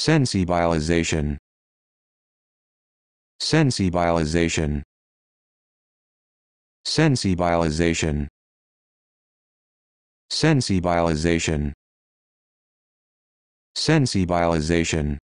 Sensibilization. Sensibilization. Sensibilization. Sensibilization. Sensibilization.